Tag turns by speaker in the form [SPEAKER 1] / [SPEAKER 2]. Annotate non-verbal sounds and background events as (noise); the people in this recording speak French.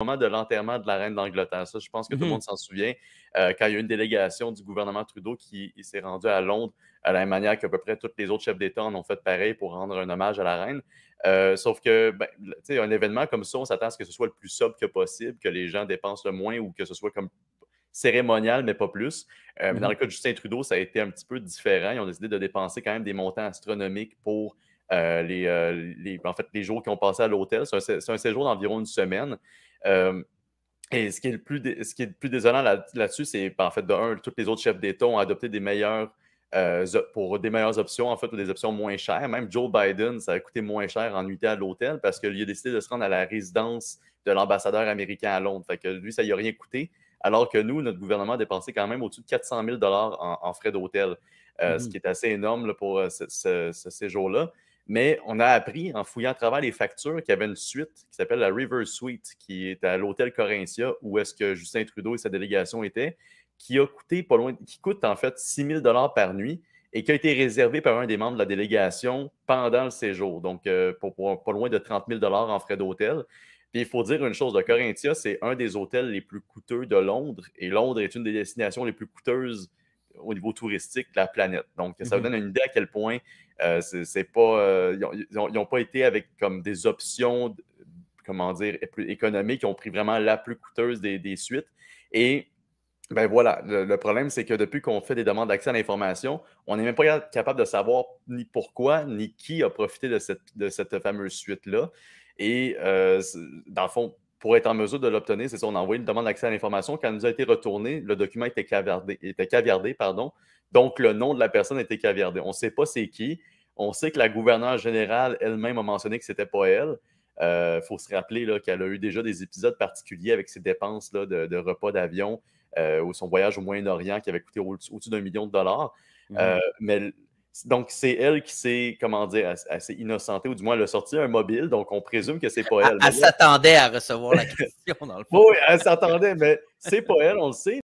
[SPEAKER 1] moment de l'enterrement de la reine d'Angleterre. Ça, je pense que tout le mhm. monde s'en souvient. Euh, quand il y a eu une délégation du gouvernement Trudeau qui s'est rendue à Londres, à la même manière à peu près tous les autres chefs d'État en ont fait pareil pour rendre un hommage à la reine. Euh, sauf que, ben, un événement comme ça, on s'attend à ce que ce soit le plus sobre que possible, que les gens dépensent le moins ou que ce soit comme cérémonial, mais pas plus. Euh, mais dans mhm. le cas de Justin Trudeau, ça a été un petit peu différent. Ils ont décidé de dépenser quand même des montants astronomiques pour les, en fait, les jours qui ont passé à l'hôtel. C'est un, séjour d'environ une semaine. Euh, et ce qui est le plus, ce qui est plus désolant là-dessus, c'est ben, en fait, de un, tous les autres chefs d'État ont adopté des euh, pour des meilleures options, en fait, ou des options moins chères. Même Joe Biden, ça a coûté moins cher en nuitée à l'hôtel parce qu'il a décidé de se rendre à la résidence de l'ambassadeur américain à Londres. Fait que lui, ça n'y a rien coûté, alors que nous, notre gouvernement a dépensé quand même au-dessus de 400 000 en, en frais d'hôtel, euh, ce mmh qui est assez énorme pour ce séjour-là. Mais on a appris en fouillant à travers les factures qu'il y avait une suite qui s'appelle la River Suite, qui est à l'hôtel Corinthia, où est-ce que Justin Trudeau et sa délégation étaient, qui a coûté qui coûte en fait 6 000 par nuit et qui a été réservé par un des membres de la délégation pendant le séjour, donc euh, pas loin de 30 000 en frais d'hôtel. il faut dire une chose, le Corinthia, c'est un des hôtels les plus coûteux de Londres, et Londres est une des destinations les plus coûteuses au niveau touristique de la planète. Donc, ça vous mhm. donne une idée à quel point euh, c'est pas, euh, ils n'ont pas été avec comme des options, comment dire, plus économiques, ils ont pris vraiment la plus coûteuse des, suites. Et ben voilà, le, problème, c'est que depuis qu'on fait des demandes d'accès à l'information, on n'est même pas capable de savoir ni pourquoi, ni qui a profité de cette, de cette fameuse suite-là. Et euh, dans le fond, pour être en mesure de l'obtenir, c'est ça, on a envoyé une demande d'accès à l'information. Quand elle nous a été retournée, le document était caviardé, était pardon. donc le nom de la personne était caviardé. On ne sait pas c'est qui. On sait que la gouverneure générale elle-même a mentionné que ce n'était pas elle. Il euh, faut se rappeler qu'elle a eu déjà des épisodes particuliers avec ses dépenses de, repas d'avion euh, ou son voyage au Moyen-Orient qui avait coûté au-dessus d'un million de dollars. Mmh. Euh, mais donc, c'est elle qui s'est, comment dire, elle, innocentée, ou du moins elle a sorti un mobile, donc on présume que c'est pas elle. Elle s'attendait à recevoir la question, dans le (laughs) fond. oui, elle s'attendait, mais c'est pas elle, on le sait.